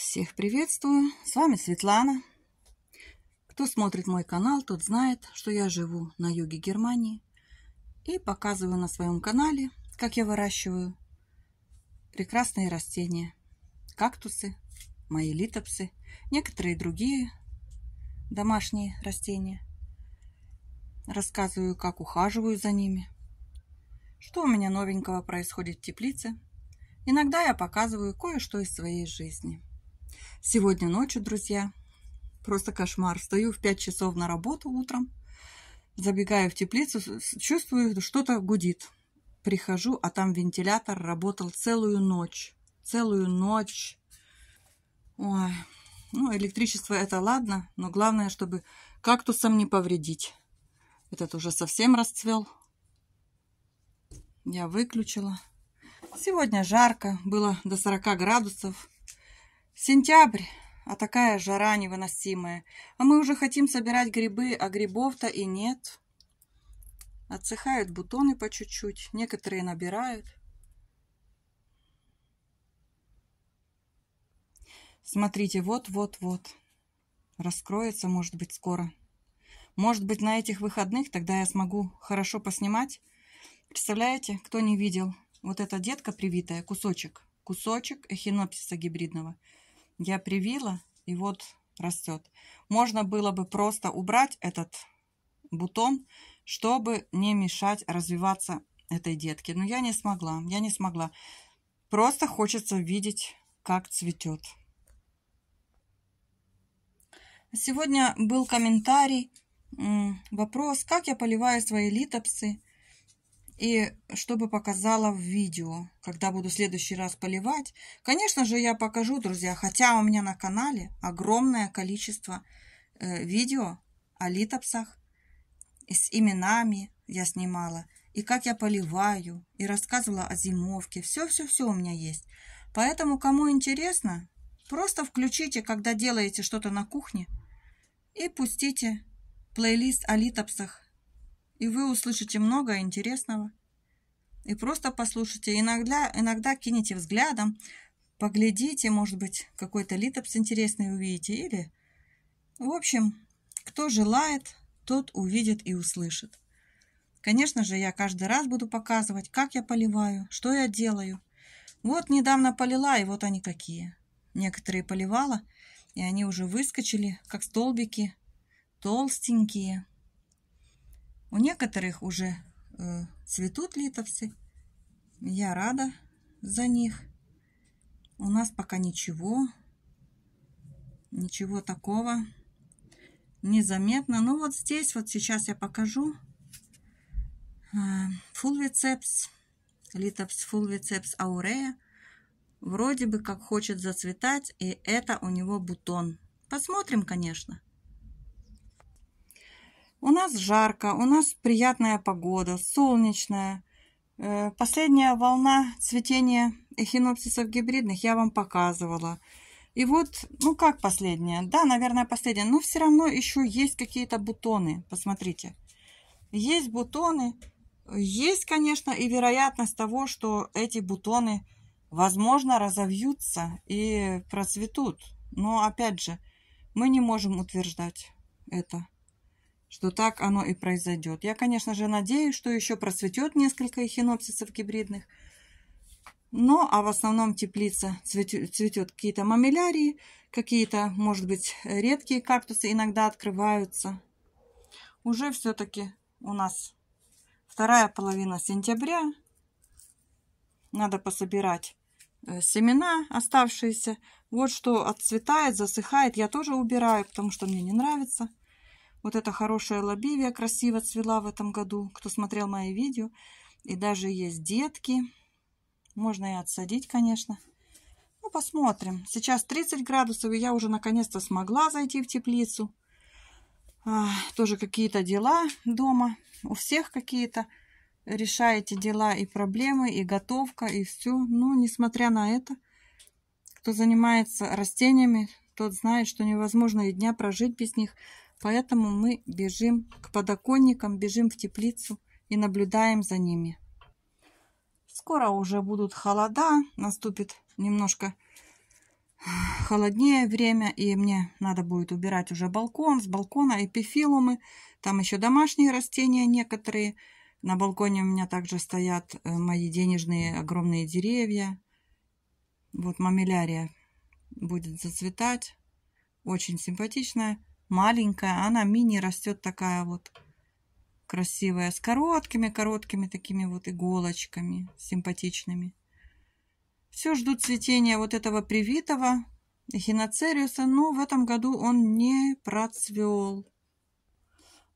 Всех приветствую, с вами Светлана. Кто смотрит мой канал, тот знает, что я живу на юге Германии и показываю на своем канале, как я выращиваю прекрасные растения, кактусы, мои литопсы, некоторые другие домашние растения. Рассказываю, как ухаживаю за ними, что у меня новенького происходит в теплице. Иногда я показываю кое-что из своей жизни – Сегодня ночью, друзья, просто кошмар. Стою в 5 часов на работу утром, забегаю в теплицу, чувствую, что-то гудит. Прихожу, а там вентилятор работал целую ночь. Целую ночь. Ой, ну, электричество это ладно, но главное, чтобы кактусом не повредить. Этот уже совсем расцвел. Я выключила. Сегодня жарко, было до 40 градусов. Сентябрь, а такая жара невыносимая. А мы уже хотим собирать грибы, а грибов-то и нет. Отсыхают бутоны по чуть-чуть, некоторые набирают. Смотрите, вот-вот-вот. Раскроется, может быть, скоро. Может быть, на этих выходных тогда я смогу хорошо поснимать. Представляете, кто не видел, вот эта детка привитая, кусочек, кусочек эхинопсиса гибридного – я привила, и вот растет. Можно было бы просто убрать этот бутон, чтобы не мешать развиваться этой детке. Но я не смогла, я не смогла. Просто хочется видеть, как цветет. Сегодня был комментарий, вопрос, как я поливаю свои литопсы и чтобы показала в видео, когда буду в следующий раз поливать. Конечно же, я покажу, друзья, хотя у меня на канале огромное количество э, видео о литопсах с именами я снимала, и как я поливаю, и рассказывала о зимовке. Все-все-все у меня есть. Поэтому, кому интересно, просто включите, когда делаете что-то на кухне, и пустите плейлист о литопсах и вы услышите много интересного. И просто послушайте. Иногда, иногда кинете взглядом, поглядите, может быть, какой-то литопс интересный увидите. Или, в общем, кто желает, тот увидит и услышит. Конечно же, я каждый раз буду показывать, как я поливаю, что я делаю. Вот недавно полила, и вот они какие. Некоторые поливала, и они уже выскочили, как столбики, толстенькие. У некоторых уже э, цветут литовцы. Я рада за них. У нас пока ничего. Ничего такого. Незаметно. Ну вот здесь, вот сейчас я покажу. Фулвицепс. Литопс фулвицепс аурея. Вроде бы как хочет зацветать. И это у него бутон. Посмотрим, конечно. У нас жарко, у нас приятная погода, солнечная. Э, последняя волна цветения эхинопсисов гибридных я вам показывала. И вот, ну как последняя? Да, наверное, последняя. Но все равно еще есть какие-то бутоны. Посмотрите. Есть бутоны. Есть, конечно, и вероятность того, что эти бутоны, возможно, разовьются и процветут. Но, опять же, мы не можем утверждать это что так оно и произойдет. Я, конечно же, надеюсь, что еще процветет несколько эхинопсисов гибридных. Но, а в основном теплица цветет, цветет какие-то мамилярии, какие-то, может быть, редкие кактусы иногда открываются. Уже все-таки у нас вторая половина сентября. Надо пособирать э, семена оставшиеся. Вот что отцветает, засыхает. Я тоже убираю, потому что мне не нравится. Вот эта хорошая лобивия красиво цвела в этом году. Кто смотрел мои видео. И даже есть детки. Можно и отсадить, конечно. Ну, посмотрим. Сейчас 30 градусов, и я уже наконец-то смогла зайти в теплицу. А, тоже какие-то дела дома. У всех какие-то. Решаете дела и проблемы, и готовка, и все. Ну, несмотря на это, кто занимается растениями, тот знает, что невозможно и дня прожить без них. Поэтому мы бежим к подоконникам, бежим в теплицу и наблюдаем за ними. Скоро уже будут холода, наступит немножко холоднее время, и мне надо будет убирать уже балкон, с балкона эпифилумы, там еще домашние растения некоторые. На балконе у меня также стоят э, мои денежные огромные деревья. Вот мамилярия будет зацветать, очень симпатичная маленькая, она мини растет такая вот красивая, с короткими-короткими такими вот иголочками симпатичными. Все ждут цветения вот этого привитого эхиноцериуса, но в этом году он не процвел.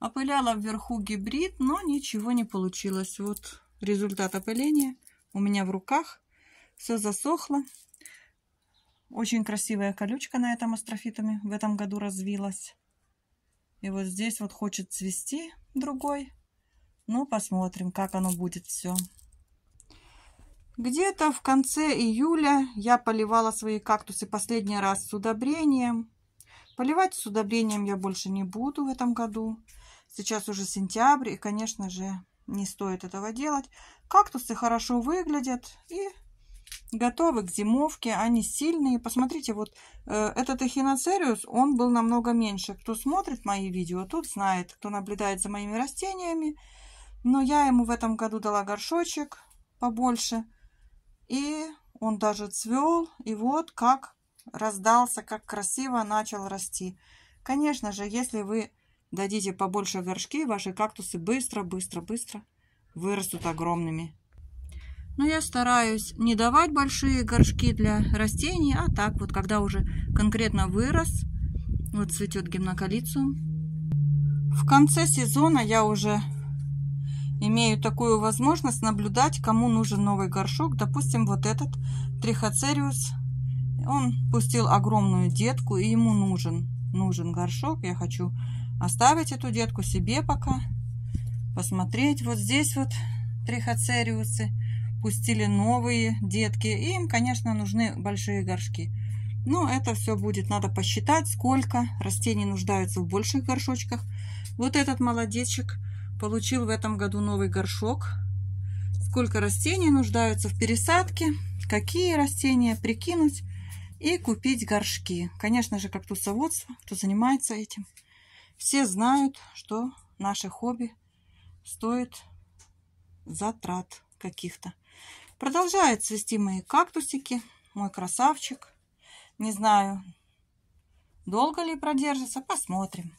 Опыляла вверху гибрид, но ничего не получилось. Вот результат опыления у меня в руках. Все засохло. Очень красивая колючка на этом астрофитуме в этом году развилась. И вот здесь вот хочет цвести другой. Ну, посмотрим, как оно будет все. Где-то в конце июля я поливала свои кактусы последний раз с удобрением. Поливать с удобрением я больше не буду в этом году. Сейчас уже сентябрь, и, конечно же, не стоит этого делать. Кактусы хорошо выглядят, и готовы к зимовке, они сильные. Посмотрите, вот э, этот эхиноцериус, он был намного меньше. Кто смотрит мои видео, тот знает, кто наблюдает за моими растениями. Но я ему в этом году дала горшочек побольше. И он даже цвел. И вот как раздался, как красиво начал расти. Конечно же, если вы дадите побольше горшки, ваши кактусы быстро, быстро, быстро вырастут огромными. Но я стараюсь не давать большие горшки для растений, а так вот, когда уже конкретно вырос, вот цветет гимноколицу. В конце сезона я уже имею такую возможность наблюдать, кому нужен новый горшок. Допустим, вот этот трихоцериус, он пустил огромную детку, и ему нужен, нужен горшок. Я хочу оставить эту детку себе пока, посмотреть. Вот здесь вот трихоцериусы пустили новые детки. И им, конечно, нужны большие горшки. Но это все будет, надо посчитать, сколько растений нуждаются в больших горшочках. Вот этот молодечек получил в этом году новый горшок. Сколько растений нуждаются в пересадке, какие растения прикинуть и купить горшки. Конечно же, кактусоводство, кто занимается этим. Все знают, что наше хобби стоит затрат каких-то. Продолжают цвести мои кактусики, мой красавчик. Не знаю, долго ли продержится, посмотрим.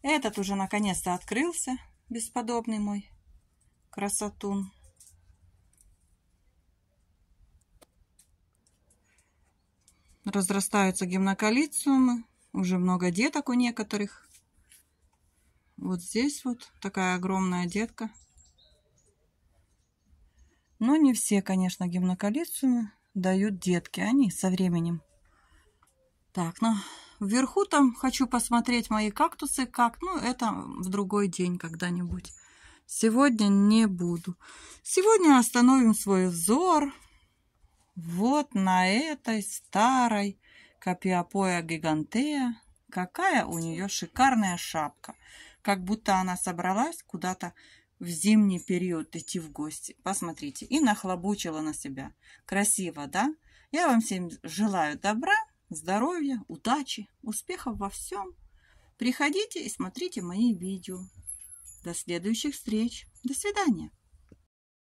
Этот уже наконец-то открылся, бесподобный мой красотун. Разрастаются гимнокалициумы, уже много деток у некоторых. Вот здесь вот такая огромная детка. Но не все, конечно, гимнокалициумы дают детки. Они со временем. Так, ну, вверху там хочу посмотреть мои кактусы. Как? Ну, это в другой день когда-нибудь. Сегодня не буду. Сегодня остановим свой взор вот на этой старой Капиапоя гигантея. Какая у нее шикарная шапка. Как будто она собралась куда-то в зимний период идти в гости. Посмотрите, и нахлобучила на себя. Красиво, да? Я вам всем желаю добра, здоровья, удачи, успехов во всем. Приходите и смотрите мои видео. До следующих встреч. До свидания.